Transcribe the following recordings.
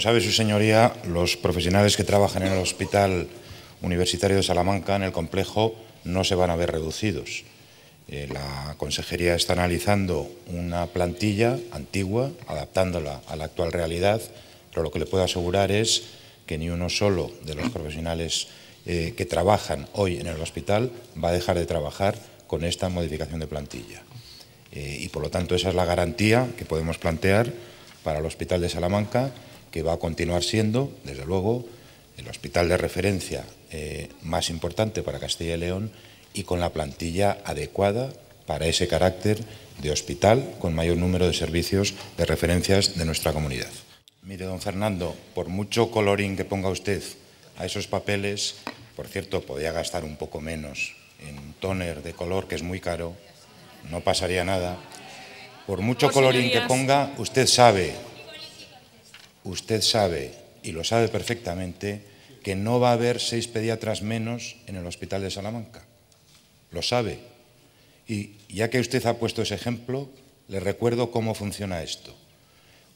Como sabe su señoría, los profesionales que trabajan en el Hospital Universitario de Salamanca, en el complejo, no se van a ver reducidos. Eh, la Consejería está analizando una plantilla antigua, adaptándola a la actual realidad, pero lo que le puedo asegurar es que ni uno solo de los profesionales eh, que trabajan hoy en el hospital va a dejar de trabajar con esta modificación de plantilla. Eh, y por lo tanto esa es la garantía que podemos plantear para el Hospital de Salamanca que va a continuar siendo, desde luego, el hospital de referencia eh, más importante para Castilla y León y con la plantilla adecuada para ese carácter de hospital con mayor número de servicios de referencias de nuestra comunidad. Mire, don Fernando, por mucho colorín que ponga usted a esos papeles, por cierto, podría gastar un poco menos en un tóner de color que es muy caro, no pasaría nada. Por mucho colorín que ponga, usted sabe usted sabe, y lo sabe perfectamente, que no va a haber seis pediatras menos en el Hospital de Salamanca. Lo sabe. Y ya que usted ha puesto ese ejemplo, le recuerdo cómo funciona esto.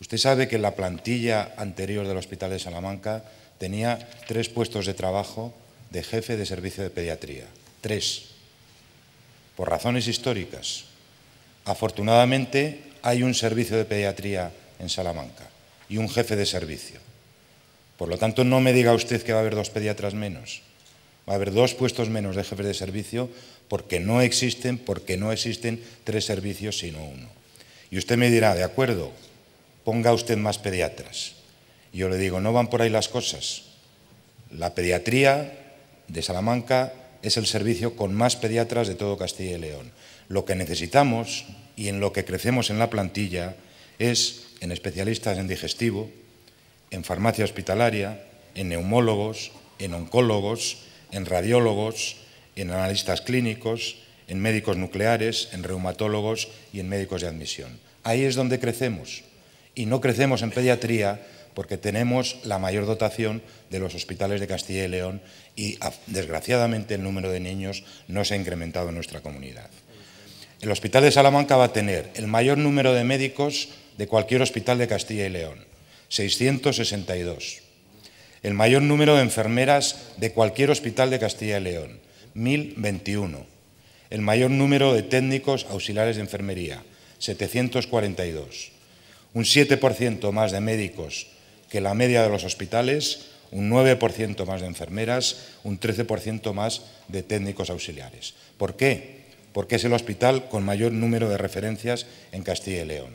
Usted sabe que la plantilla anterior del Hospital de Salamanca tenía tres puestos de trabajo de jefe de servicio de pediatría. Tres. Por razones históricas. Afortunadamente hay un servicio de pediatría en Salamanca y un jefe de servicio. Por lo tanto, no me diga usted que va a haber dos pediatras menos. Va a haber dos puestos menos de jefe de servicio porque no existen, porque no existen tres servicios sino uno. Y usted me dirá, de acuerdo, ponga usted más pediatras. yo le digo, no van por ahí las cosas. La pediatría de Salamanca es el servicio con más pediatras de todo Castilla y León. Lo que necesitamos y en lo que crecemos en la plantilla es en especialistas en digestivo, en farmacia hospitalaria, en neumólogos, en oncólogos, en radiólogos, en analistas clínicos, en médicos nucleares, en reumatólogos y en médicos de admisión. Ahí es donde crecemos. Y no crecemos en pediatría porque tenemos la mayor dotación de los hospitales de Castilla y León y, desgraciadamente, el número de niños no se ha incrementado en nuestra comunidad. El Hospital de Salamanca va a tener el mayor número de médicos de cualquier hospital de Castilla y León, 662. El mayor número de enfermeras de cualquier hospital de Castilla y León, 1021. El mayor número de técnicos auxiliares de enfermería, 742. Un 7% más de médicos que la media de los hospitales, un 9% más de enfermeras, un 13% más de técnicos auxiliares. ¿Por qué? porque es el hospital con mayor número de referencias en Castilla y León,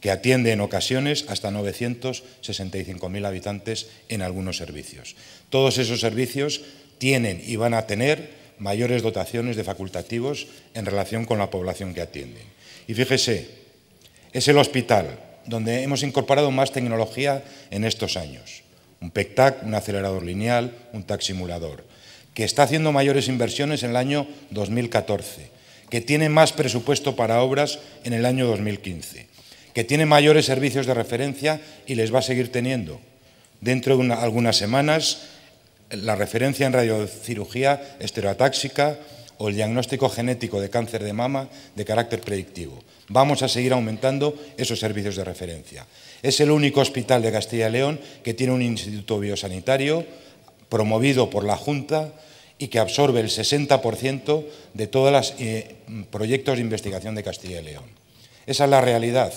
que atiende en ocasiones hasta 965.000 habitantes en algunos servicios. Todos esos servicios tienen y van a tener mayores dotaciones de facultativos en relación con la población que atienden. Y fíjese, es el hospital donde hemos incorporado más tecnología en estos años. Un PECTAC, un acelerador lineal, un TAC simulador, que está haciendo mayores inversiones en el año 2014 que tiene más presupuesto para obras en el año 2015, que tiene mayores servicios de referencia y les va a seguir teniendo. Dentro de algunas semanas, la referencia en radiocirugía esterotáxica o el diagnóstico genético de cáncer de mama de carácter predictivo. Vamos a seguir aumentando esos servicios de referencia. Es el único hospital de Castilla y León que tiene un instituto biosanitario promovido por la Junta y que absorbe el 60% de todos los eh, proyectos de investigación de Castilla y León. Esa es la realidad.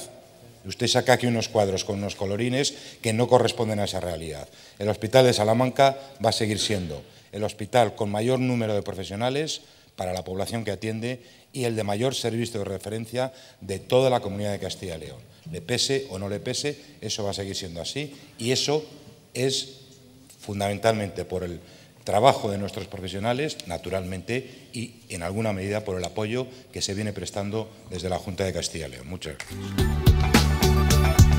Usted saca aquí unos cuadros con unos colorines que no corresponden a esa realidad. El hospital de Salamanca va a seguir siendo el hospital con mayor número de profesionales para la población que atiende y el de mayor servicio de referencia de toda la comunidad de Castilla y León. Le pese o no le pese, eso va a seguir siendo así y eso es fundamentalmente por el trabajo de nuestros profesionales, naturalmente, y en alguna medida por el apoyo que se viene prestando desde la Junta de Castilla y León. Muchas gracias.